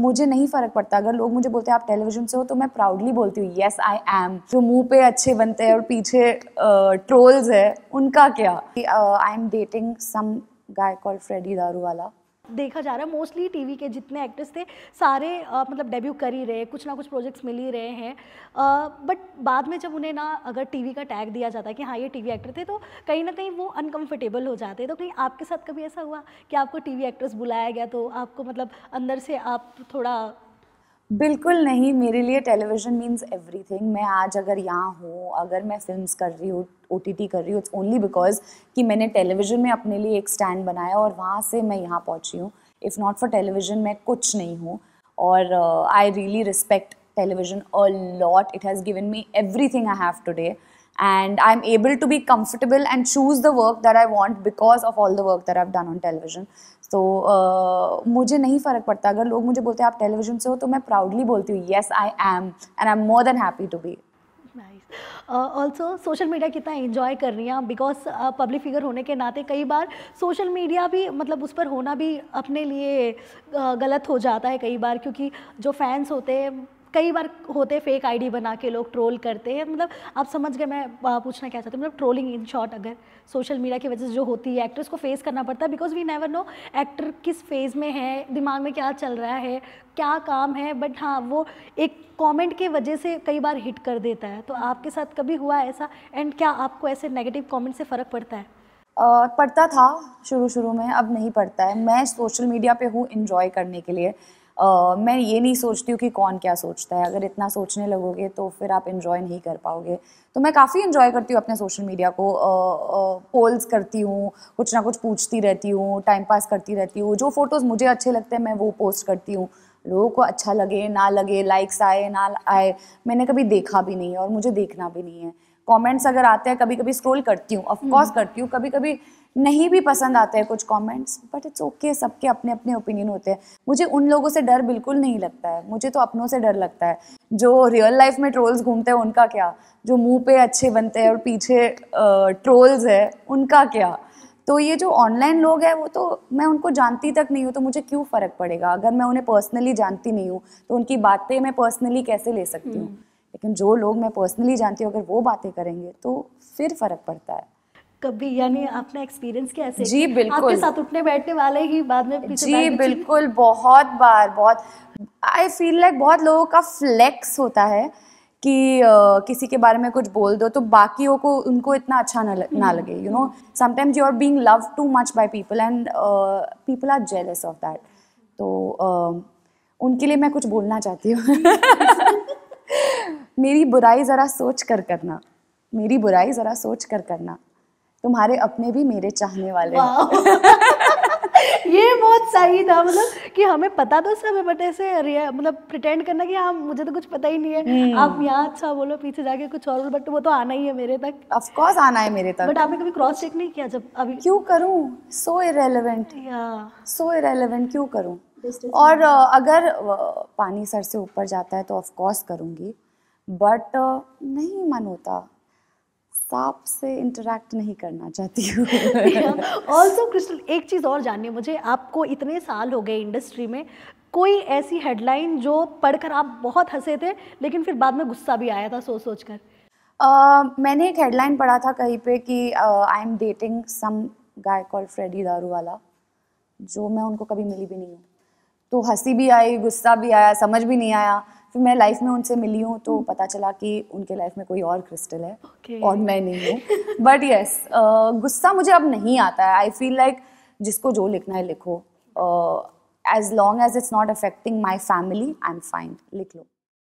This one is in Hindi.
मुझे नहीं फर्क पड़ता अगर लोग मुझे बोलते हैं आप टेलीविजन से हो तो मैं प्राउडली बोलती हूँ येस आई एम जो मुंह पे अच्छे बनते हैं और पीछे ट्रोल्स है उनका क्या I am dating some guy call Freddy Daruwala देखा जा रहा है मोस्टली टीवी के जितने एक्टर्स थे सारे आ, मतलब डेब्यू कर ही रहे कुछ ना कुछ प्रोजेक्ट्स मिल ही रहे हैं बट बाद में जब उन्हें ना अगर टीवी का टैग दिया जाता है कि हाँ ये टीवी एक्टर थे तो कहीं ना कहीं वो अनकंफर्टेबल हो जाते हैं तो कहीं आपके साथ कभी ऐसा हुआ कि आपको टीवी एक्ट्रेस बुलाया गया तो आपको मतलब अंदर से आप थोड़ा बिल्कुल नहीं मेरे लिए टेलीविजन मीन्स एवरीथिंग मैं आज अगर यहाँ हूँ अगर मैं फिल्म्स कर रही हूँ ओ कर रही हूँ इट्स ओनली बिकॉज कि मैंने टेलीविजन में अपने लिए एक स्टैंड बनाया और वहाँ से मैं यहाँ पहुँची हूँ इफ़ नॉट फॉर टेलीविजन मैं कुछ नहीं हूँ और I really respect television a lot. It has given me everything I have today. And I'm able to be comfortable and choose the work that I want because of all the work that I've done on television. so, uh, मुझे नहीं फ़र्क पड़ता अगर लोग मुझे बोलते हैं आप टेलीविजन से हो तो मैं प्राउडली बोलती हूँ yes I am and I am more than happy to be also social media कितना इन्जॉय कर रही हैं आप बिकॉज पब्लिक फिगर होने के नाते कई बार सोशल मीडिया भी मतलब उस पर होना भी अपने लिए uh, गलत हो जाता है कई बार क्योंकि जो फैंस होते हैं कई बार होते फेक आईडी बना के लोग ट्रोल करते हैं मतलब आप समझ गए मैं पूछना क्या चाहती हूँ मतलब ट्रोलिंग इन शॉर्ट अगर सोशल मीडिया की वजह से जो होती है एक्टर्स को फेस करना पड़ता है because we never know actor किस फेज़ में है दिमाग में क्या चल रहा है क्या काम है बट हाँ वो एक कमेंट के वजह से कई बार हिट कर देता है तो आपके साथ कभी हुआ ऐसा एंड क्या आपको ऐसे नेगेटिव कमेंट से फ़र्क पड़ता है Uh, पढ़ता था शुरू शुरू में अब नहीं पढ़ता है मैं सोशल मीडिया पे हूँ इन्जॉय करने के लिए मैं ये नहीं सोचती हूँ कि कौन क्या सोचता है अगर इतना सोचने लगोगे तो फिर आप इन्जॉय नहीं कर पाओगे तो मैं काफ़ी इन्जॉय करती हूँ अपने सोशल मीडिया को पोल्स करती हूँ कुछ ना कुछ पूछती रहती हूँ टाइम पास करती रहती हूँ जो फ़ोटोज़ मुझे अच्छे लगते हैं मैं वो पोस्ट करती हूँ लोगों को अच्छा लगे ना लगे लाइक्स आए ना आए मैंने कभी देखा भी नहीं है और मुझे देखना भी नहीं है कमेंट्स अगर आते हैं कभी कभी स्क्रॉल करती हूँ ऑफकोर्स हम्म। करती हूँ कभी कभी नहीं भी पसंद आते हैं कुछ कमेंट्स बट इट्स ओके सबके अपने अपने ओपिनियन होते हैं मुझे उन लोगों से डर बिल्कुल नहीं लगता है मुझे तो अपनों से डर लगता है जो रियल लाइफ में ट्रोल्स घूमते हैं उनका क्या जो मुंह पे अच्छे बनते हैं और पीछे ट्रोल्स है उनका क्या तो ये जो ऑनलाइन लोग हैं वो तो मैं उनको जानती तक नहीं हूँ तो मुझे क्यों फ़र्क पड़ेगा अगर मैं उन्हें पर्सनली जानती नहीं हूँ तो उनकी बातें मैं पर्सनली कैसे ले सकती हूँ हम्म। लेकिन जो लोग मैं पर्सनली जानती हूँ अगर वो बातें करेंगे तो फिर फ़र्क पड़ता है कभी यानी आपने एक्सपीरियंस किया ऐसे जी बिल्कुल आपके साथ उठने बैठने वाले ही बाद में पीछे जी बिल्कुल बहुत बार बहुत आई फील लाइक बहुत लोगों का फ्लेक्स होता है कि uh, किसी के बारे में कुछ बोल दो तो बाकियों को उनको इतना अच्छा ना, ना हम्म। लगे you know sometimes you are being love too much by people and people are jealous of that तो uh, उनके लिए मैं कुछ बोलना चाहती हूँ मेरी बुराई ज़रा सोच कर करना मेरी बुराई ज़रा सोच कर करना तुम्हारे अपने भी मेरे चाहने वाले ये बहुत सही था मतलब कि हमें पता तो सब है बट ऐसे मतलब प्रिटेंड करना कि हाँ मुझे तो कुछ पता ही नहीं है hmm. आप यहाँ अच्छा बोलो पीछे जाके कुछ और बट वो तो आना ही है मेरे तक ऑफ कोर्स आना है मेरे तक बट आपने कभी क्रॉस चेक नहीं किया जब अभी क्यों करूँ सो इरेलीवेंट सो इरेलीवेंट क्यों करूँ और अगर पानी सर से ऊपर जाता है तो ऑफ कोर्स करूँगी बट uh, नहीं मन होता सांप से इंटरेक्ट नहीं करना चाहती हूँ ऑल्सो क्रिस्टल एक चीज़ और जाननी है मुझे आपको इतने साल हो गए इंडस्ट्री में कोई ऐसी हेडलाइन जो पढ़कर आप बहुत हंसे थे लेकिन फिर बाद में गुस्सा भी आया था सोच सोच कर uh, मैंने एक हेडलाइन पढ़ा था कहीं पे कि I am dating some guy call Freddy Daruwala जो मैं उनको कभी मिली भी नहीं हूँ तो हंसी भी आई गुस्सा भी आया समझ भी नहीं आया फिर मैं लाइफ में उनसे मिली हूँ तो हम्म। पता चला कि उनके लाइफ में कोई और क्रिस्टल है okay. और मैं नहीं हूँ बट यस गुस्सा मुझे अब नहीं आता है आई फील लाइक जिसको जो लिखना है लिखो as long as it's not affecting my family I am fine लिख लो